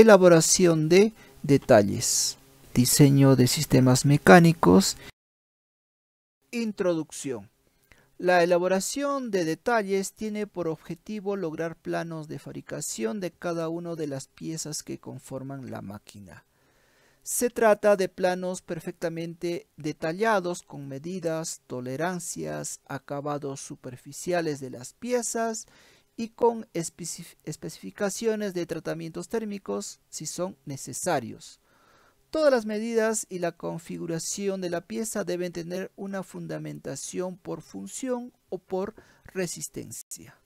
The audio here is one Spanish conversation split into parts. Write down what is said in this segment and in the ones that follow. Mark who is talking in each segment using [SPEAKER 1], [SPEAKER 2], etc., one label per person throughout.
[SPEAKER 1] elaboración de detalles, diseño de sistemas mecánicos. Introducción. La elaboración de detalles tiene por objetivo lograr planos de fabricación de cada una de las piezas que conforman la máquina. Se trata de planos perfectamente detallados con medidas, tolerancias, acabados superficiales de las piezas y con especificaciones de tratamientos térmicos si son necesarios. Todas las medidas y la configuración de la pieza deben tener una fundamentación por función o por resistencia.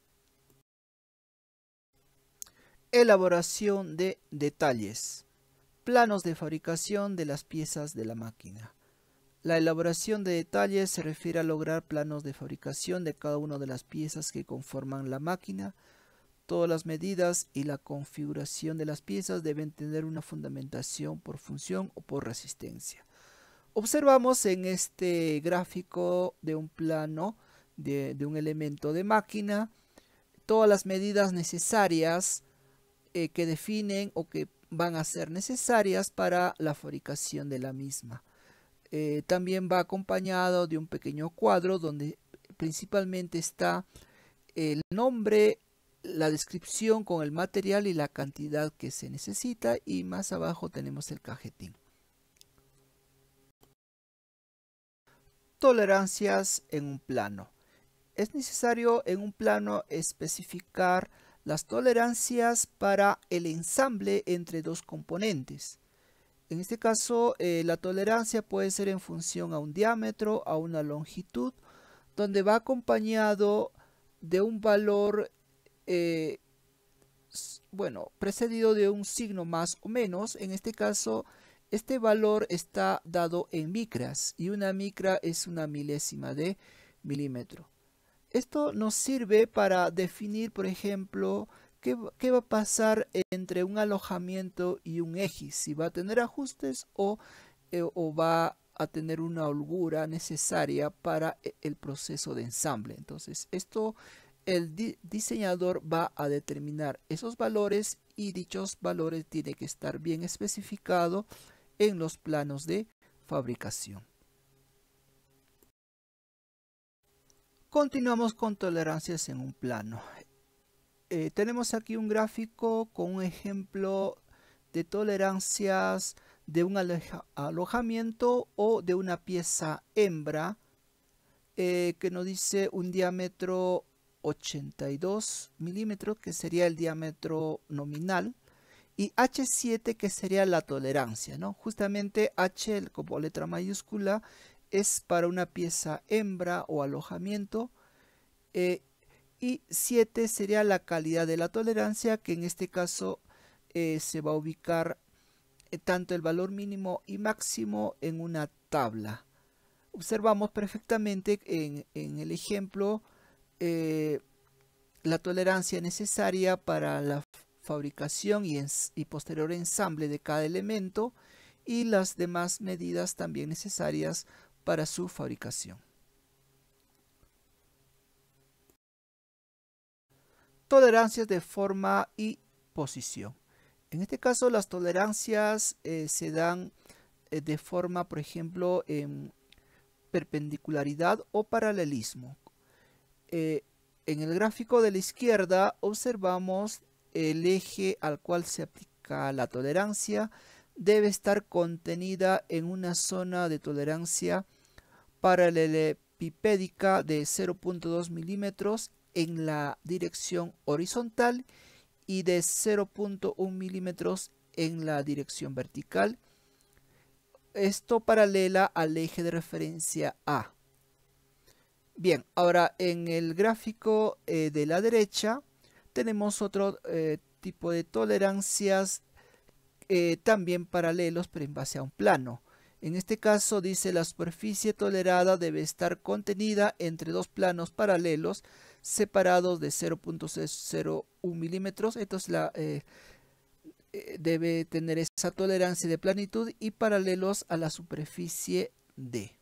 [SPEAKER 1] Elaboración de detalles. Planos de fabricación de las piezas de la máquina. La elaboración de detalles se refiere a lograr planos de fabricación de cada una de las piezas que conforman la máquina. Todas las medidas y la configuración de las piezas deben tener una fundamentación por función o por resistencia. Observamos en este gráfico de un plano de, un elemento de máquina todas las medidas necesarias eh, que definen o que van a ser necesarias para la fabricación de la misma. Eh, también va acompañado de un pequeño cuadro donde principalmente está el nombre, la descripción con el material y la cantidad que se necesita y más abajo tenemos el cajetín. Tolerancias en un plano. Es necesario en un plano especificar las tolerancias para el ensamble entre dos componentes. En este caso, eh, la tolerancia puede ser en función a un diámetro, a una longitud, donde va acompañado de un valor, eh, bueno, precedido de un signo más o menos. En este caso, este valor está dado en micras y una micra es una milésima de milímetro. Esto nos sirve para definir, por ejemplo, ¿Qué, va a pasar entre un alojamiento y un eje? ¿Si va a tener ajustes o, eh, va a tener una holgura necesaria para eh, el proceso de ensamble? Entonces, esto el diseñador va a determinar esos valores y dichos valores tiene que estar bien especificado en los planos de fabricación. Continuamos con tolerancias en un plano. Eh, tenemos aquí un gráfico con un ejemplo de tolerancias de un alojamiento o de una pieza hembra eh, que nos dice un diámetro 82 milímetros que sería el diámetro nominal y H7 que sería la tolerancia, ¿no? Justamente H como letra mayúscula es para una pieza hembra o alojamiento eh, y 7 sería la calidad de la tolerancia, que en este caso eh, se va a ubicar eh, tanto el valor mínimo y máximo en una tabla. Observamos perfectamente en, el ejemplo eh, la tolerancia necesaria para la fabricación y, posterior ensamble de cada elemento y las demás medidas también necesarias para su fabricación. tolerancias de forma y posición. En este caso, las tolerancias eh, se dan eh, de forma, por ejemplo, en perpendicularidad o paralelismo. Eh, en el gráfico de la izquierda observamos el eje al cual se aplica la tolerancia debe estar contenida en una zona de tolerancia paralelepipédica de 0.2 milímetros en la dirección horizontal y de 0.1 milímetros en la dirección vertical. Esto paralela al eje de referencia A. Bien, ahora en el gráfico eh, de la derecha tenemos otro eh, tipo de tolerancias eh, también paralelos pero en base a un plano. En este caso dice la superficie tolerada debe estar contenida entre dos planos paralelos separados de 0.01 milímetros. Entonces la, eh, eh, debe tener esa tolerancia de planitud y paralelos a la superficie D.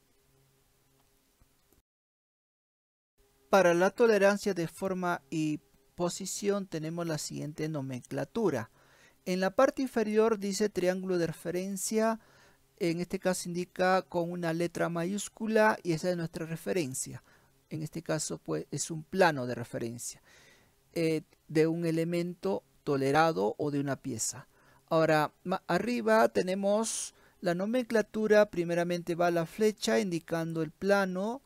[SPEAKER 1] Para la tolerancia de forma y posición tenemos la siguiente nomenclatura. En la parte inferior dice triángulo de referencia, en este caso indica con una letra mayúscula y esa es nuestra referencia en este caso pues, es un plano de referencia eh, de un elemento tolerado o de una pieza. Ahora, arriba tenemos la nomenclatura, primeramente va la flecha indicando el plano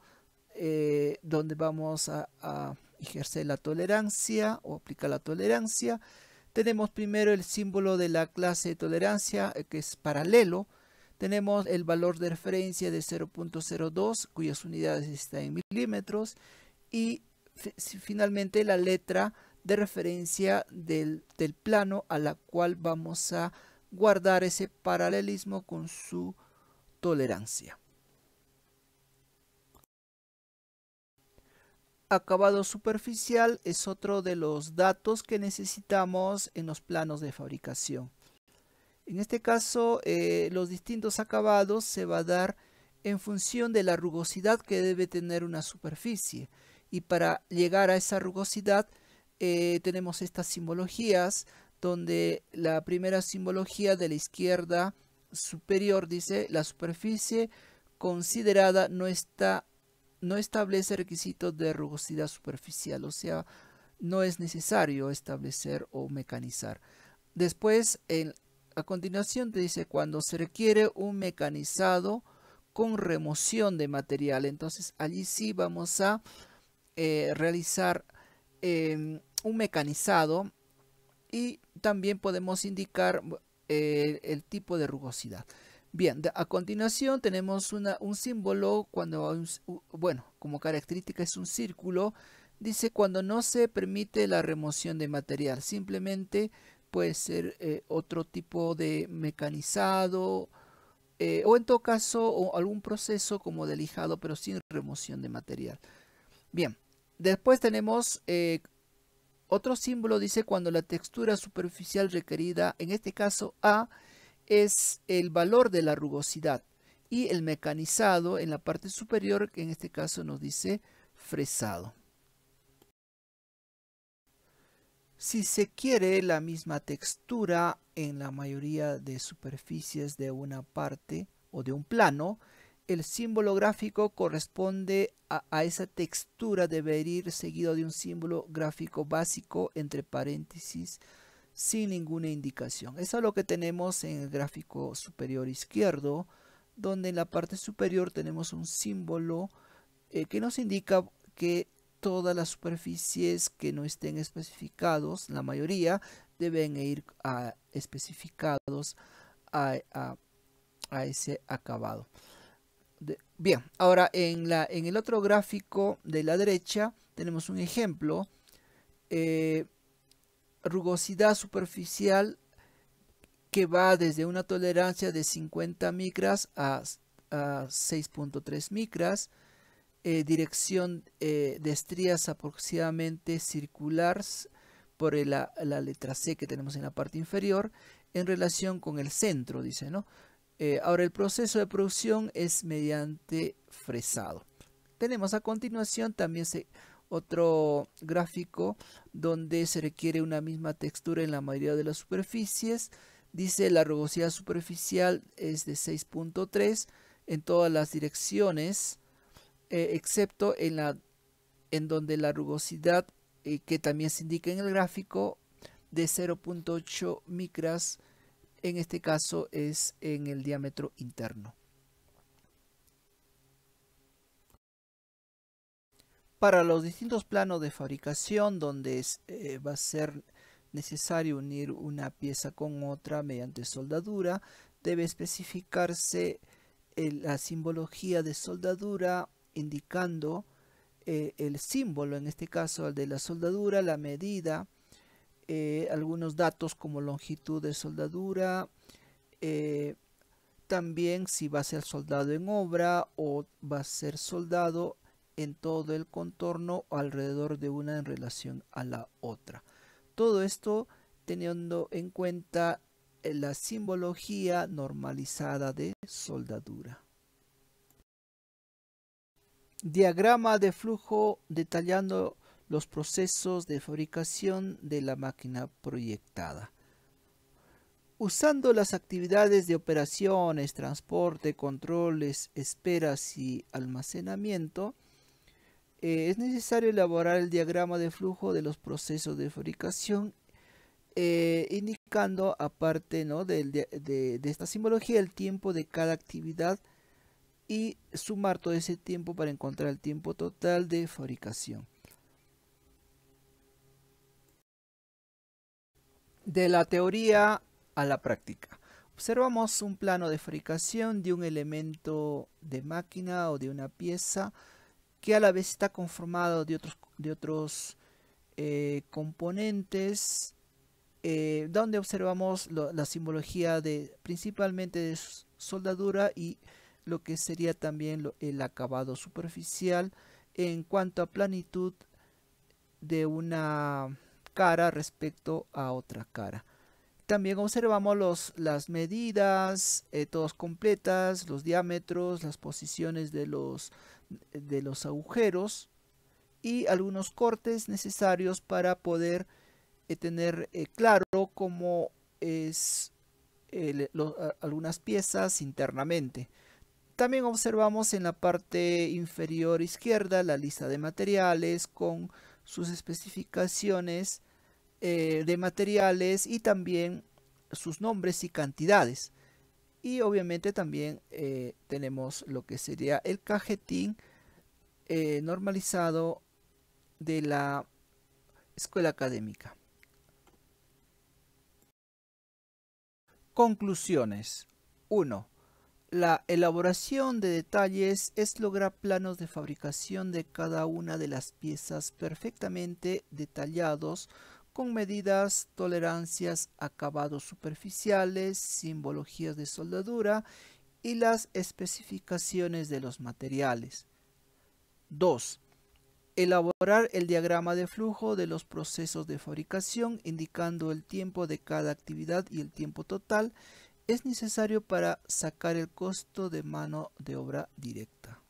[SPEAKER 1] eh, donde vamos a ejercer la tolerancia o aplicar la tolerancia. Tenemos primero el símbolo de la clase de tolerancia eh, que es paralelo, tenemos el valor de referencia de 0.02, cuyas unidades están en milímetros. Y finalmente la letra de referencia del, del, plano a la cual vamos a guardar ese paralelismo con su tolerancia. Acabado superficial es otro de los datos que necesitamos en los planos de fabricación. En este caso, eh, los distintos acabados se va a dar en función de la rugosidad que debe tener una superficie. Y para llegar a esa rugosidad eh, tenemos estas simbologías, donde la primera simbología de la izquierda superior dice la superficie considerada no, está, no establece requisitos de rugosidad superficial, o sea, no es necesario establecer o mecanizar. Después, en, a continuación te dice cuando se requiere un mecanizado con remoción de material. Entonces allí sí vamos a eh, realizar em, un mecanizado y también podemos indicar eh, el tipo de rugosidad. Bien, a continuación tenemos un símbolo cuando, bueno, como característica es un círculo. Dice cuando no se permite la remoción de material, simplemente puede ser eh, otro tipo de mecanizado eh, o en todo caso algún proceso como de lijado pero sin remoción de material. Bien, después tenemos eh, otro símbolo, dice cuando la textura superficial requerida, en este caso A, es el valor de la rugosidad y el mecanizado en la parte superior, que en este caso nos dice fresado. si se quiere la misma textura en la mayoría de superficies de una parte o de un plano, el símbolo gráfico corresponde a, esa textura de ir seguido de un símbolo gráfico básico entre paréntesis sin ninguna indicación. Eso es lo que tenemos en el gráfico superior izquierdo, donde en la parte superior tenemos un símbolo eh, que nos indica que todas las superficies que no estén especificados, la mayoría, deben ir especificados a, ese acabado. bien, ahora en, el otro gráfico de la derecha tenemos un ejemplo. Eh, rugosidad superficial que va desde una tolerancia de 50 micras a, a 6.3 micras eh, dirección eh, de estrías aproximadamente circulares por la, letra C que tenemos en la parte inferior en relación con el centro, dice, ¿no? Eh, ahora, el proceso de producción es mediante fresado. Tenemos a continuación también otro gráfico donde se requiere una misma textura en la mayoría de las superficies. Dice la rugosidad superficial es de 6.3 en todas las direcciones eh, excepto en, la, en donde la rugosidad, eh, que también se indica en el gráfico, de 0.8 micras, en este caso es en el diámetro interno. Para los distintos planos de fabricación, donde eh, va a ser necesario unir una pieza con otra mediante soldadura, debe especificarse la simbología de soldadura indicando eh, el símbolo, en este caso el de la soldadura, la medida, eh, algunos datos como longitud de soldadura, eh, también si va a ser soldado en obra o va a ser soldado en todo el contorno o alrededor de una en relación a la otra. Todo esto teniendo en cuenta la simbología normalizada de soldadura. Diagrama de flujo detallando los procesos de fabricación de la máquina proyectada. Usando las actividades de operaciones, transporte, controles, esperas y almacenamiento, eh, es necesario elaborar el diagrama de flujo de los procesos de fabricación, eh, indicando aparte de, de, esta simbología el tiempo de cada actividad y sumar todo ese tiempo para encontrar el tiempo total de fabricación. De la teoría a la práctica. Observamos un plano de fabricación de un elemento de máquina o de una pieza que a la vez está conformado de otros, de otros eh, componentes eh, donde observamos la simbología de principalmente de soldadura y lo que sería también el acabado superficial en cuanto a planitud de una cara respecto a otra cara. También observamos los, las medidas, eh, todas completas, los diámetros, las posiciones de los, de los agujeros y algunos cortes necesarios para poder eh, tener eh, claro cómo es algunas piezas internamente. También observamos en la parte inferior izquierda la lista de materiales con sus especificaciones eh, de materiales y también sus nombres y cantidades. Y obviamente también eh, tenemos lo que sería el cajetín eh, normalizado de la escuela académica. Conclusiones. 1. La elaboración de detalles es lograr planos de fabricación de cada una de las piezas perfectamente detallados con medidas, tolerancias, acabados superficiales, simbologías de soldadura y las especificaciones de los materiales. 2. Elaborar el diagrama de flujo de los procesos de fabricación indicando el tiempo de cada actividad y el tiempo total es necesario para sacar el costo de mano de obra directa.